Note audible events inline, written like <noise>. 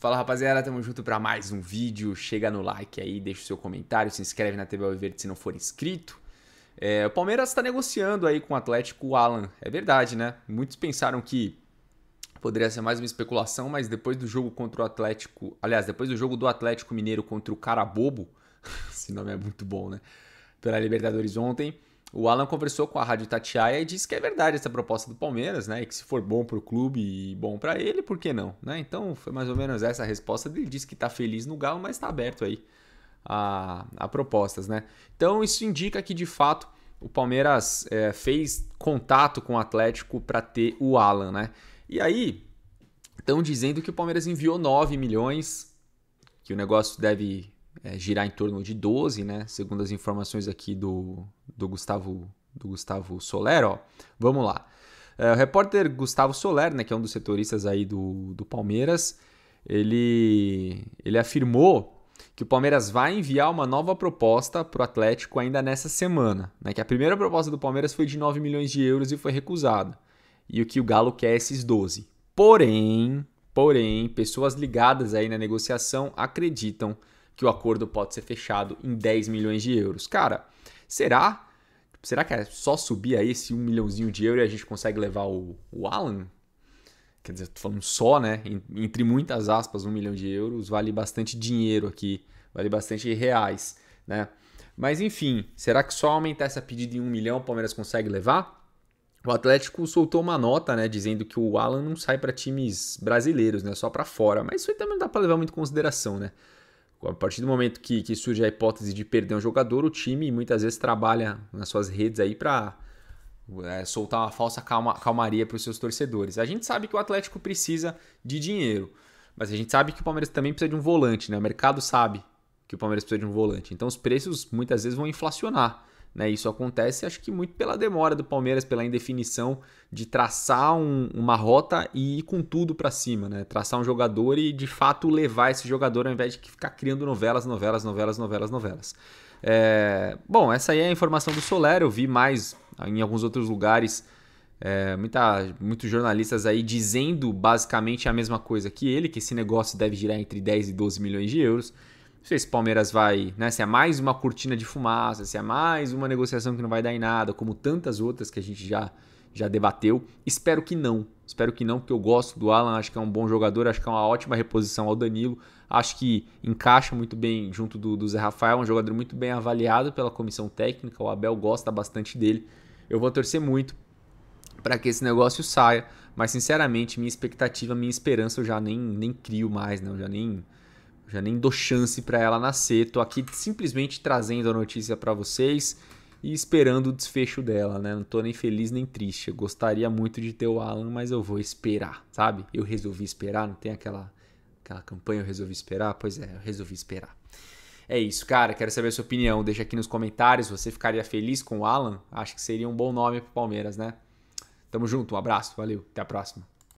Fala rapaziada, tamo junto para mais um vídeo. Chega no like aí, deixa o seu comentário, se inscreve na TV Verde se não for inscrito. É, o Palmeiras está negociando aí com o Atlético o Alan. É verdade, né? Muitos pensaram que poderia ser mais uma especulação, mas depois do jogo contra o Atlético, aliás, depois do jogo do Atlético Mineiro contra o Carabobo, <laughs> esse nome é muito bom, né? Pela Libertadores ontem, o Alan conversou com a Rádio Tatiaia e disse que é verdade essa proposta do Palmeiras, né? E que se for bom para o clube e bom para ele, por que não? Né? Então foi mais ou menos essa a resposta. dele. disse que está feliz no Galo, mas está aberto aí a, a, propostas, né? Então isso indica que de fato o Palmeiras é, fez contato com o Atlético para ter o Alan, né? E aí estão dizendo que o Palmeiras enviou 9 milhões, que o negócio deve é, girar em torno de 12, né? Segundo as informações aqui do, do Gustavo do Gustavo Soler, ó. Vamos lá. É, o repórter Gustavo Soler, né, que é um dos setoristas aí do, do Palmeiras, ele, ele afirmou que o Palmeiras vai enviar uma nova proposta para o Atlético ainda nessa semana. Né, que a primeira proposta do Palmeiras foi de 9 milhões de euros e foi recusada. E o que o Galo quer é esses 12. Porém, porém, pessoas ligadas aí na negociação acreditam que o acordo pode ser fechado em 10 milhões de euros. Cara, será? Será que é só subir aí esse 1 milhãozinho de euro e a gente consegue levar o, o Alan? Quer dizer, tô falando só, né? Entre muitas aspas, 1 milhão de euros vale bastante dinheiro aqui, vale bastante reais, né? Mas enfim, será que só aumentar essa pedida em 1 milhão o Palmeiras consegue levar? O Atlético soltou uma nota, né, dizendo que o Alan não sai para times brasileiros, né, só para fora. Mas isso aí também não dá para levar muito em consideração, né? A partir do momento que, que surge a hipótese de perder um jogador, o time muitas vezes trabalha nas suas redes aí para é, soltar uma falsa calma, calmaria para os seus torcedores. A gente sabe que o Atlético precisa de dinheiro, mas a gente sabe que o Palmeiras também precisa de um volante, né? O mercado sabe que o Palmeiras precisa de um volante. Então os preços muitas vezes vão inflacionar. Né? Isso acontece, acho que muito pela demora do Palmeiras, pela indefinição de traçar um, uma rota e ir com tudo para cima, né? Traçar um jogador e de fato levar esse jogador ao invés de ficar criando novelas, novelas, novelas, novelas, novelas. É... Bom, essa aí é a informação do Soler. Eu vi mais em alguns outros lugares. É, muita, muitos jornalistas aí dizendo basicamente a mesma coisa que ele, que esse negócio deve girar entre 10 e 12 milhões de euros. Não sei se o Palmeiras vai, né? Se é mais uma cortina de fumaça, se é mais uma negociação que não vai dar em nada, como tantas outras que a gente já, já debateu. Espero que não. Espero que não, porque eu gosto do Alan, acho que é um bom jogador, acho que é uma ótima reposição ao Danilo. Acho que encaixa muito bem junto do, do Zé Rafael, é um jogador muito bem avaliado pela comissão técnica. O Abel gosta bastante dele. Eu vou torcer muito para que esse negócio saia, mas sinceramente, minha expectativa, minha esperança eu já nem, nem crio mais, não, né? já nem já nem dou chance para ela nascer. Tô aqui simplesmente trazendo a notícia para vocês e esperando o desfecho dela, né? Não tô nem feliz nem triste. Eu gostaria muito de ter o Alan, mas eu vou esperar, sabe? Eu resolvi esperar, não tem aquela aquela campanha eu resolvi esperar? Pois é, eu resolvi esperar. É isso, cara. Quero saber a sua opinião. Deixa aqui nos comentários. Você ficaria feliz com o Alan? Acho que seria um bom nome pro Palmeiras, né? Tamo junto, um abraço, valeu, até a próxima.